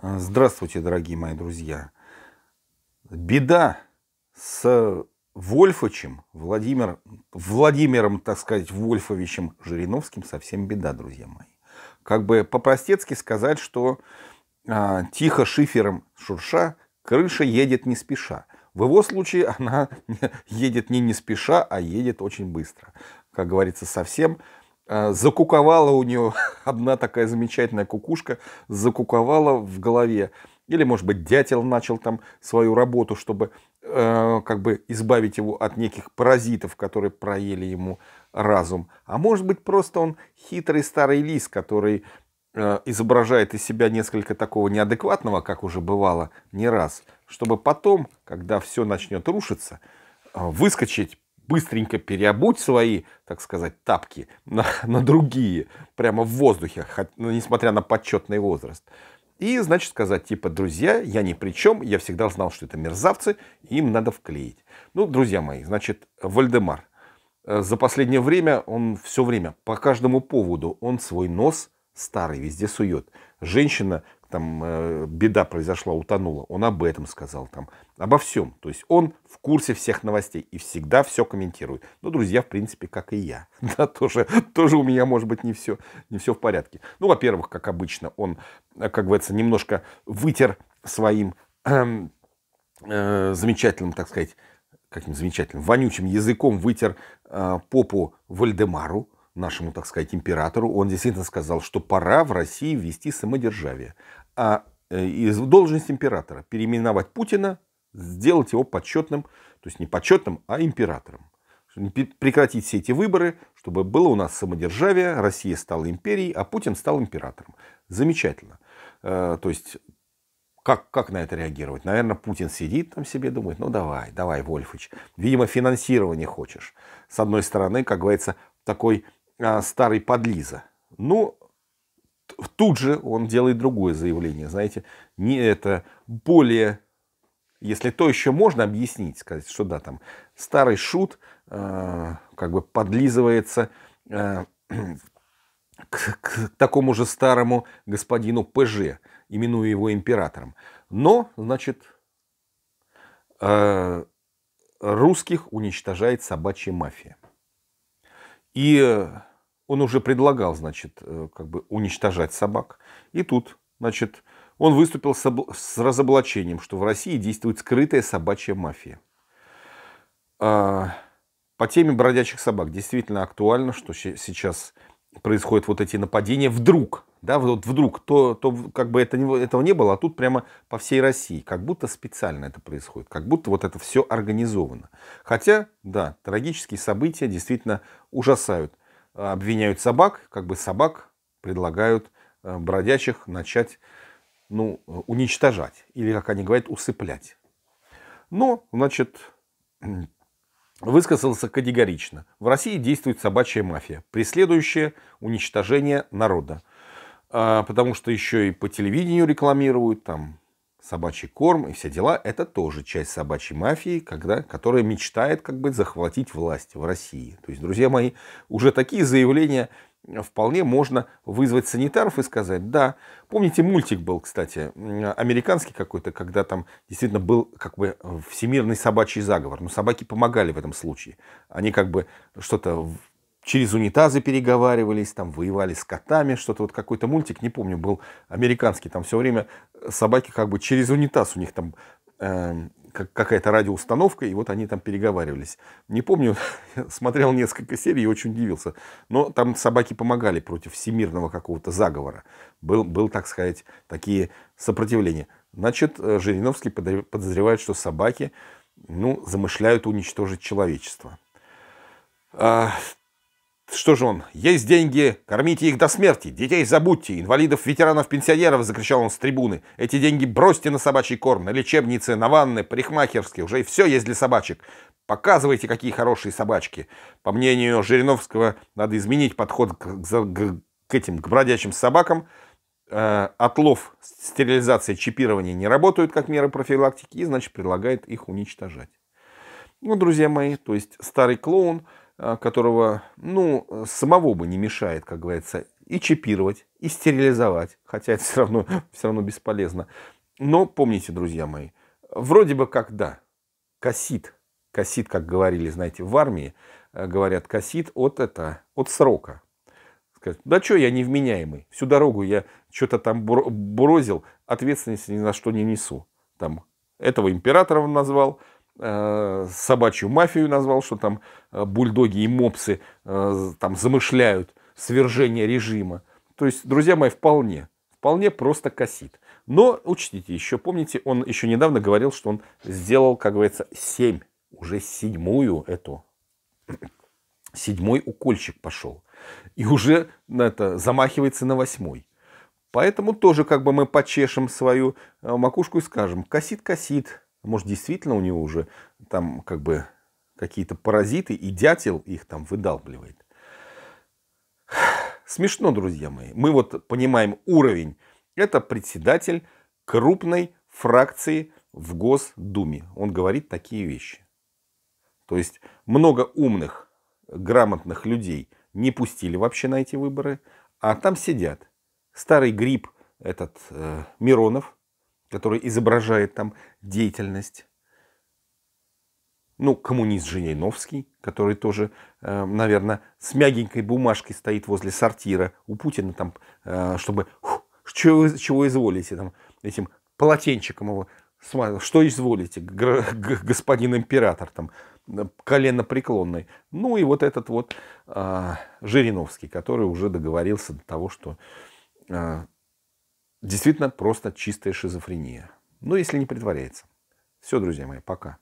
А, здравствуйте, дорогие мои друзья. Беда с Вольфовичем, Владимир, Владимиром, так сказать, Вольфовичем Жириновским совсем беда, друзья мои. Как бы по-простецки сказать, что э, тихо шифером шурша крыша едет не спеша. В его случае она едет не не спеша, а едет очень быстро. Как говорится, совсем а, закуковала у нее одна такая замечательная кукушка, закуковала в голове. Или, может быть, дятел начал там свою работу, чтобы э, как бы избавить его от неких паразитов, которые проели ему разум. А может быть, просто он хитрый старый лис, который э, изображает из себя несколько такого неадекватного, как уже бывало не раз, чтобы потом, когда все начнет рушиться, э, выскочить, быстренько переобуть свои, так сказать, тапки на, на другие, прямо в воздухе, хоть, ну, несмотря на почетный возраст. И, значит, сказать, типа, друзья, я ни при чем, я всегда знал, что это мерзавцы, им надо вклеить. Ну, друзья мои, значит, Вальдемар. Э, за последнее время он все время, по каждому поводу, он свой нос старый везде сует. Женщина там э, беда произошла, утонула, он об этом сказал там, обо всем. То есть он в курсе всех новостей и всегда все комментирует. Ну, друзья, в принципе, как и я. Да, тоже, тоже у меня, может быть, не все, не все в порядке. Ну, во-первых, как обычно, он, э, как говорится, немножко вытер своим э, э, замечательным, так сказать, каким замечательным, вонючим языком вытер э, попу Вальдемару, нашему, так сказать, императору, он действительно сказал, что пора в России ввести самодержавие. А э, из должности императора переименовать Путина, сделать его почетным, то есть не почетным, а императором. Прекратить все эти выборы, чтобы было у нас самодержавие, Россия стала империей, а Путин стал императором. Замечательно. Э, то есть как, как на это реагировать? Наверное, Путин сидит там себе, думает, ну давай, давай, Вольфович, Видимо, финансирование хочешь. С одной стороны, как говорится, такой а, старый подлиза. Ну, тут же он делает другое заявление, знаете, не это более, если то еще можно объяснить, сказать, что да, там старый шут э, как бы подлизывается э, к, к такому же старому господину ПЖ, именуя его императором. Но, значит, э, русских уничтожает собачья мафия. И э, он уже предлагал, значит, э, как бы уничтожать собак. И тут, значит, он выступил с разоблачением, что в России действует скрытая собачья мафия. А, по теме бродячих собак действительно актуально, что сейчас происходят вот эти нападения вдруг, да, вот вдруг, то, то как бы это, этого не было, а тут прямо по всей России, как будто специально это происходит, как будто вот это все организовано. Хотя, да, трагические события действительно ужасают. А, обвиняют собак, как бы собак предлагают э, бродячих начать, ну, уничтожать, или, как они говорят, усыплять. Но, значит, высказался категорично. В России действует собачья мафия, преследующая уничтожение народа. А, потому что еще и по телевидению рекламируют там собачий корм и все дела. Это тоже часть собачьей мафии, когда, которая мечтает как бы захватить власть в России. То есть, друзья мои, уже такие заявления вполне можно вызвать санитаров и сказать, да, помните мультик был, кстати, американский какой-то, когда там действительно был как бы э, всемирный собачий заговор, но собаки помогали в этом случае. Они как бы что-то через унитазы переговаривались, там воевали с котами, что-то вот какой-то мультик, не помню, был американский, там все время собаки как бы через унитаз у них там эм, как, какая-то радиоустановка, и вот они там переговаривались. Не помню, смотрел несколько серий и очень удивился. Но там собаки помогали против всемирного какого-то заговора. Был, был, так сказать, такие сопротивления. Значит, э, Жириновский подозревает, что собаки ну, замышляют уничтожить человечество. А, что же он? Есть деньги, кормите их до смерти, детей забудьте, инвалидов, ветеранов, пенсионеров, закричал он с трибуны. Эти деньги бросьте на собачий корм, на лечебницы, на ванны, парикмахерские, уже и все есть для собачек. Показывайте, какие хорошие собачки. По мнению Жириновского, надо изменить подход к, к, к этим, к бродячим собакам. Э, отлов, стерилизация, чипирование не работают как меры профилактики, и значит предлагает их уничтожать. Ну, друзья мои, то есть старый клоун а, которого, ну, самого бы не мешает, как говорится, и чипировать, и стерилизовать, хотя это все равно, все равно бесполезно. Но помните, друзья мои, вроде бы как да, косит, косит, как говорили, знаете, в армии, э, говорят, косит от это, от срока. Сказать, да что я невменяемый, всю дорогу я что-то там брозил, ответственности ни за что не несу. Там этого императором назвал, Э, собачью мафию назвал, что там э, бульдоги и мопсы э, там замышляют свержение режима. То есть, друзья мои, вполне, вполне просто косит. Но учтите, еще помните, он еще недавно говорил, что он сделал, как говорится, семь, уже седьмую эту, седьмой укольчик пошел. И уже на это, замахивается на восьмой. Поэтому тоже как бы мы почешем свою макушку и скажем, косит-косит, может, действительно у него уже там как бы какие-то паразиты, и дятел их там выдалбливает. Смешно, друзья мои. Мы вот понимаем уровень. Это председатель крупной фракции в Госдуме. Он говорит такие вещи. То есть много умных, грамотных людей не пустили вообще на эти выборы, а там сидят. Старый гриб этот э, Миронов – который изображает там деятельность. Ну, коммунист Жириновский, который тоже, э, наверное, с мягенькой бумажкой стоит возле сортира у Путина там, э, чтобы чего, чего изволите там этим полотенчиком его что изволите, господин император там э, колено преклонный. Ну и вот этот вот а, Жириновский, который уже договорился до того, что а, действительно просто чистая шизофрения. Но ну, если не притворяется. Все, друзья мои, пока.